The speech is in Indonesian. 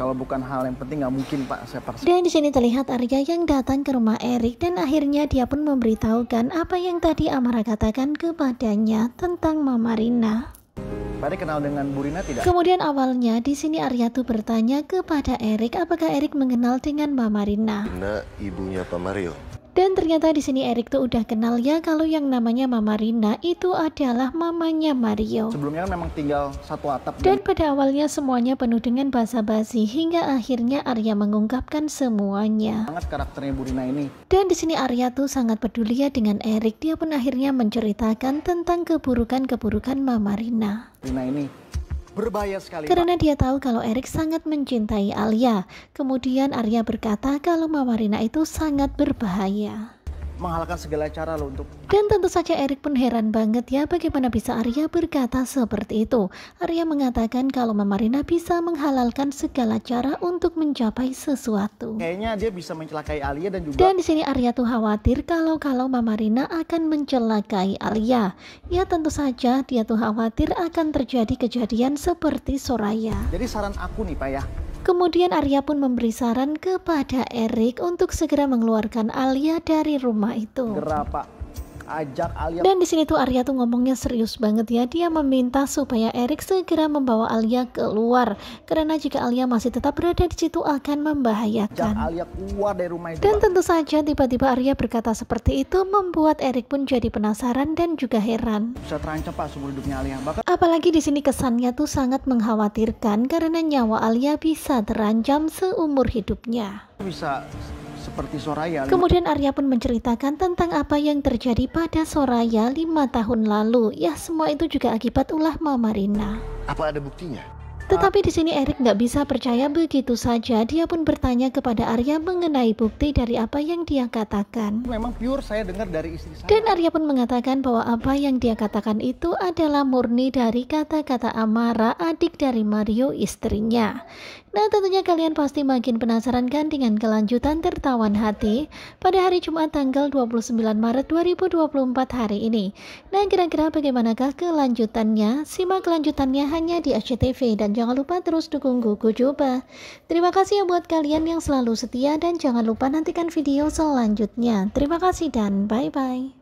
Kalau bukan hal yang penting nggak mungkin Pak saya pasti. Dan di sini terlihat Arya yang datang ke rumah Erik dan akhirnya dia pun memberitahukan apa yang tadi Amara katakan kepadanya tentang Mama Rina. Pak kenal dengan Bu Rina tidak? Kemudian awalnya di sini Arya tuh bertanya kepada Erik apakah Erik mengenal dengan Mama Rina. Rina ibunya Pak Mario. Dan ternyata di sini Erik tuh udah kenal ya kalau yang namanya Mama Rina itu adalah mamanya Mario. Sebelumnya kan memang tinggal satu atap. Dan, dan pada awalnya semuanya penuh dengan basa-basi hingga akhirnya Arya mengungkapkan semuanya. Sangat karakternya Bu Rina ini. Dan di sini Arya tuh sangat peduli ya dengan Erik. Dia pun akhirnya menceritakan tentang keburukan-keburukan Mama Rina. Rina ini Berbahaya sekali. Karena dia tahu kalau Erik sangat mencintai Alia. Kemudian Arya berkata kalau Mawarina itu sangat berbahaya menghalalkan segala cara loh untuk dan tentu saja Erik pun heran banget ya bagaimana bisa Arya berkata seperti itu Arya mengatakan kalau Mama Rina bisa menghalalkan segala cara untuk mencapai sesuatu kayaknya dia bisa mencelakai Alia dan juga dan di sini Arya tuh khawatir kalau kalau Mama Rina akan mencelakai Alia ya tentu saja dia tuh khawatir akan terjadi kejadian seperti Soraya jadi saran aku nih Pak ya Kemudian Arya pun memberi saran kepada Erik untuk segera mengeluarkan Alia dari rumah itu. Gerapa ajak Alia. Dan di sini tuh Arya tuh ngomongnya serius banget ya. Dia meminta supaya Erik segera membawa Alia keluar karena jika Alia masih tetap berada di situ akan membahayakan. Alia keluar dari rumah itu. Dan tentu saja tiba-tiba Arya berkata seperti itu membuat Erik pun jadi penasaran dan juga heran. Bisa terancam Pak seumur hidupnya Alia. Bahkan... Apalagi di sini kesannya tuh sangat mengkhawatirkan karena nyawa Alia bisa terancam seumur hidupnya. Bisa seperti Soraya. Kemudian Arya pun menceritakan tentang apa yang terjadi pada Soraya lima tahun lalu. Ya semua itu juga akibat ulah Mama Rina. Apa ada buktinya? Tetapi di sini Erik nggak bisa percaya begitu saja. Dia pun bertanya kepada Arya mengenai bukti dari apa yang dia katakan. Memang pure saya dengar dari istri saya. Dan Arya pun mengatakan bahwa apa yang dia katakan itu adalah murni dari kata-kata Amara, adik dari Mario istrinya. Nah tentunya kalian pasti makin penasaran kan dengan kelanjutan tertawan hati pada hari Jumat tanggal 29 Maret 2024 hari ini. Nah kira-kira bagaimanakah kelanjutannya? Simak kelanjutannya hanya di SCTV dan Jangan lupa terus dukung Gogo Joba. Terima kasih ya buat kalian yang selalu setia dan jangan lupa nantikan video selanjutnya. Terima kasih dan bye-bye.